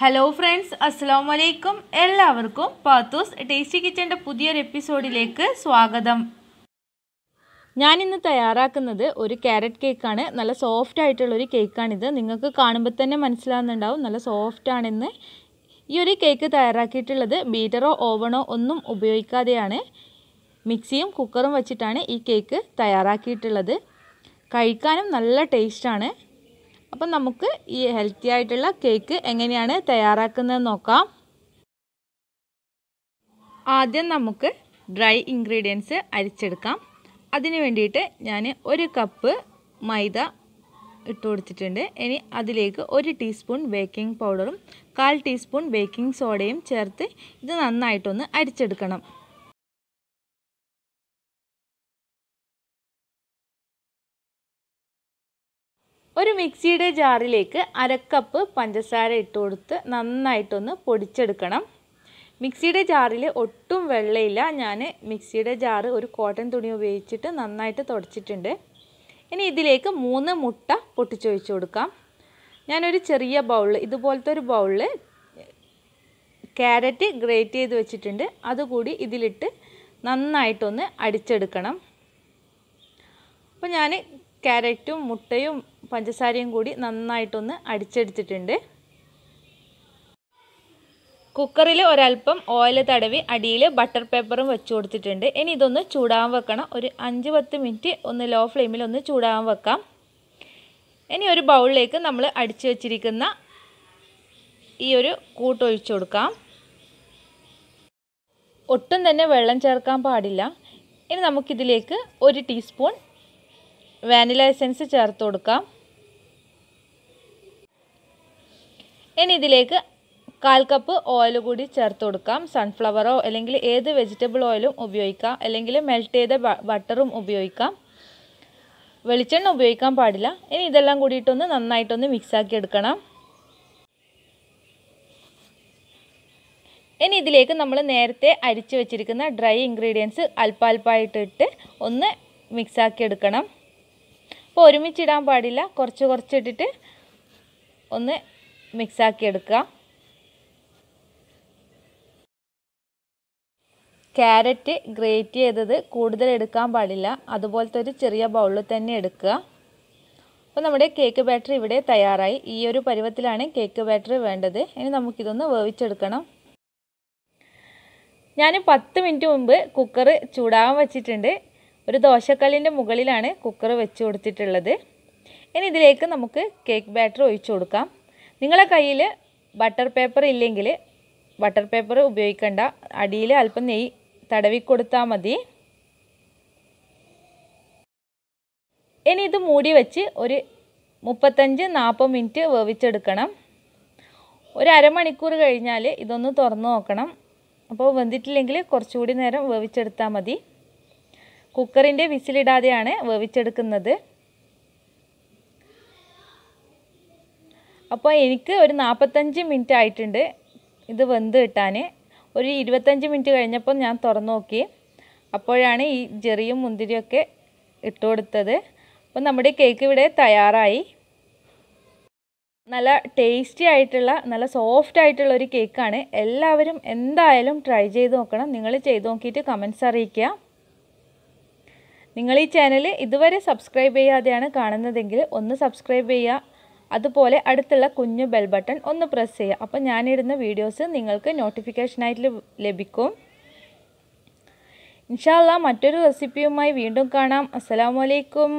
hello friends അസ്സാം വലൈക്കും എല്ലാവർക്കും പാത്തൂസ് ടേസ്റ്റി കിച്ചൻ്റെ പുതിയൊരു എപ്പിസോഡിലേക്ക് സ്വാഗതം ഞാനിന്ന് തയ്യാറാക്കുന്നത് ഒരു ക്യാരറ്റ് കേക്കാണ് നല്ല സോഫ്റ്റ് ആയിട്ടുള്ള ഒരു കേക്കാണിത് നിങ്ങൾക്ക് കാണുമ്പോൾ തന്നെ മനസ്സിലാകുന്നുണ്ടാവും നല്ല സോഫ്റ്റ് ആണെന്ന് ഈ ഒരു കേക്ക് തയ്യാറാക്കിയിട്ടുള്ളത് ബീറ്ററോ ഓവണോ ഒന്നും ഉപയോഗിക്കാതെയാണ് മിക്സിയും കുക്കറും വച്ചിട്ടാണ് ഈ കേക്ക് തയ്യാറാക്കിയിട്ടുള്ളത് കഴിക്കാനും നല്ല ടേസ്റ്റാണ് അപ്പം നമുക്ക് ഈ ഹെൽത്തി ആയിട്ടുള്ള കേക്ക് എങ്ങനെയാണ് തയ്യാറാക്കുന്നത് നോക്കാം ആദ്യം നമുക്ക് ഡ്രൈ ഇൻഗ്രീഡിയൻസ് അരിച്ചെടുക്കാം അതിന് വേണ്ടിയിട്ട് ഞാൻ ഒരു കപ്പ് മൈദ ഇട്ട് കൊടുത്തിട്ടുണ്ട് ഇനി അതിലേക്ക് ഒരു ടീസ്പൂൺ ബേക്കിംഗ് പൗഡറും കാൽ ടീസ്പൂൺ ബേക്കിംഗ് സോഡയും ചേർത്ത് ഇത് നന്നായിട്ടൊന്ന് അരിച്ചെടുക്കണം ഒരു മിക്സിയുടെ ജാറിലേക്ക് അരക്കപ്പ് പഞ്ചസാര ഇട്ട് കൊടുത്ത് നന്നായിട്ടൊന്ന് പൊടിച്ചെടുക്കണം മിക്സിയുടെ ജാറിൽ ഒട്ടും വെള്ളയില്ല ഞാൻ മിക്സിയുടെ ജാറ് ഒരു കോട്ടൺ തുണി ഉപയോഗിച്ചിട്ട് നന്നായിട്ട് തുടച്ചിട്ടുണ്ട് ഇനി ഇതിലേക്ക് മൂന്ന് മുട്ട പൊട്ടിച്ചൊഴിച്ച് കൊടുക്കാം ഞാനൊരു ചെറിയ ബൗൾ ഇതുപോലത്തെ ഒരു ബൗളിൽ ക്യാരറ്റ് ഗ്രേറ്റ് ചെയ്ത് വെച്ചിട്ടുണ്ട് അതുകൂടി ഇതിലിട്ട് നന്നായിട്ടൊന്ന് അടിച്ചെടുക്കണം അപ്പോൾ ഞാൻ ക്യാരറ്റും മുട്ടയും പഞ്ചസാരയും കൂടി നന്നായിട്ടൊന്ന് അടിച്ചെടുത്തിട്ടുണ്ട് കുക്കറിൽ ഒരല്പം ഓയിൽ തടവി അടിയിൽ ബട്ടർ പേപ്പറും വെച്ചു കൊടുത്തിട്ടുണ്ട് ഇനി ഇതൊന്ന് ചൂടാൻ വെക്കണം ഒരു അഞ്ച് പത്ത് മിനിറ്റ് ഒന്ന് ലോ ഫ്ലെയിമിൽ ഒന്ന് ചൂടാൻ വെക്കാം ഇനി ഒരു ബൗളിലേക്ക് നമ്മൾ അടിച്ചു വച്ചിരിക്കുന്ന ഈ ഒരു കൂട്ടൊഴിച്ചു കൊടുക്കാം ഒട്ടും തന്നെ വെള്ളം ചേർക്കാൻ പാടില്ല ഇനി നമുക്കിതിലേക്ക് ഒരു ടീസ്പൂൺ വാനില എസെൻസ് ചേർത്ത് കൊടുക്കാം ഇനി ഇതിലേക്ക് കാൽ കപ്പ് ഓയിൽ കൂടി ചേർത്ത് കൊടുക്കാം സൺഫ്ലവറോ അല്ലെങ്കിൽ ഏത് വെജിറ്റബിൾ ഓയിലും ഉപയോഗിക്കാം അല്ലെങ്കിൽ മെൽറ്റ് ചെയ്ത ബട്ടറും ഉപയോഗിക്കാം വെളിച്ചെണ്ണ ഉപയോഗിക്കാൻ പാടില്ല ഇനി ഇതെല്ലാം കൂടിയിട്ടൊന്ന് നന്നായിട്ടൊന്ന് മിക്സാക്കി എടുക്കണം ഇനി ഇതിലേക്ക് നമ്മൾ നേരത്തെ അരിച്ച് വെച്ചിരിക്കുന്ന ഡ്രൈ ഇൻഗ്രീഡിയൻസ് അല്പാൽപ്പായിട്ടിട്ട് ഒന്ന് മിക്സാക്കി എടുക്കണം അപ്പോൾ ഒരുമിച്ചിടാൻ പാടില്ല കുറച്ച് കുറച്ചിട്ടിട്ട് ഒന്ന് ആക്കി എടുക്കുക ക്യാരറ്റ് ഗ്രേറ്റ് ചെയ്തത് കൂടുതൽ എടുക്കാൻ പാടില്ല അതുപോലത്തെ ഒരു ചെറിയ ബൗളിൽ തന്നെ എടുക്കുക അപ്പോൾ നമ്മുടെ കേക്ക് ബാറ്റർ ഇവിടെ തയ്യാറായി ഈ ഒരു പരുവത്തിലാണ് കേക്ക് ബാറ്റർ വേണ്ടത് ഇനി നമുക്കിതൊന്ന് വേവിച്ചെടുക്കണം ഞാൻ പത്ത് മിനിറ്റ് മുമ്പ് കുക്കർ ചൂടാകാൻ വെച്ചിട്ടുണ്ട് ഒരു ദോശക്കല്ലിൻ്റെ മുകളിലാണ് കുക്കർ വെച്ച് കൊടുത്തിട്ടുള്ളത് ഇനി ഇതിലേക്ക് നമുക്ക് കേക്ക് ബാറ്റർ ഒഴിച്ചു കൊടുക്കാം നിങ്ങളെ കയ്യിൽ ബട്ടർ പേപ്പർ ഇല്ലെങ്കിൽ ബട്ടർ പേപ്പർ ഉപയോഗിക്കേണ്ട അടിയിൽ അല്പം നെയ്യ് തടവി മതി ഇനി ഇത് മൂടി വെച്ച് ഒരു മുപ്പത്തഞ്ച് നാൽപ്പത് മിനിറ്റ് വേവിച്ചെടുക്കണം ഒരു അരമണിക്കൂർ കഴിഞ്ഞാൽ ഇതൊന്ന് തുറന്നു നോക്കണം അപ്പോൾ വെന്തിട്ടില്ലെങ്കിൽ കുറച്ചുകൂടി നേരം വേവിച്ചെടുത്താൽ മതി കുക്കറിൻ്റെ വിസിലിടാതെയാണ് വേവിച്ചെടുക്കുന്നത് അപ്പോൾ എനിക്ക് ഒരു നാൽപ്പത്തഞ്ച് മിനിറ്റ് ആയിട്ടുണ്ട് ഇത് വെന്ത് കിട്ടാൻ ഒരു ഇരുപത്തഞ്ച് മിനിറ്റ് കഴിഞ്ഞപ്പോൾ ഞാൻ തുറന്നു നോക്കി അപ്പോഴാണ് ഈ ചെറിയും മുന്തിരിയൊക്കെ ഇട്ട് കൊടുത്തത് അപ്പോൾ നമ്മുടെ കേക്ക് ഇവിടെ തയ്യാറായി നല്ല ടേസ്റ്റി ആയിട്ടുള്ള നല്ല സോഫ്റ്റ് ആയിട്ടുള്ള ഒരു കേക്കാണ് എല്ലാവരും എന്തായാലും ട്രൈ ചെയ്ത് നോക്കണം നിങ്ങൾ ചെയ്ത് നോക്കിയിട്ട് കമൻസ് അറിയിക്കുക നിങ്ങൾ ഈ ചാനൽ ഇതുവരെ സബ്സ്ക്രൈബ് ചെയ്യാതെയാണ് കാണുന്നതെങ്കിൽ ഒന്ന് സബ്സ്ക്രൈബ് ചെയ്യുക അതുപോലെ അടുത്തുള്ള കുഞ്ഞു ബെൽ ബട്ടൺ ഒന്ന് പ്രസ് ചെയ്യുക അപ്പോൾ ഞാനിടുന്ന വീഡിയോസ് നിങ്ങൾക്ക് നോട്ടിഫിക്കേഷനായിട്ട് ലഭിക്കും ഇൻഷാല്ല മറ്റൊരു റെസിപ്പിയുമായി വീണ്ടും കാണാം അസ്സലാമലൈക്കും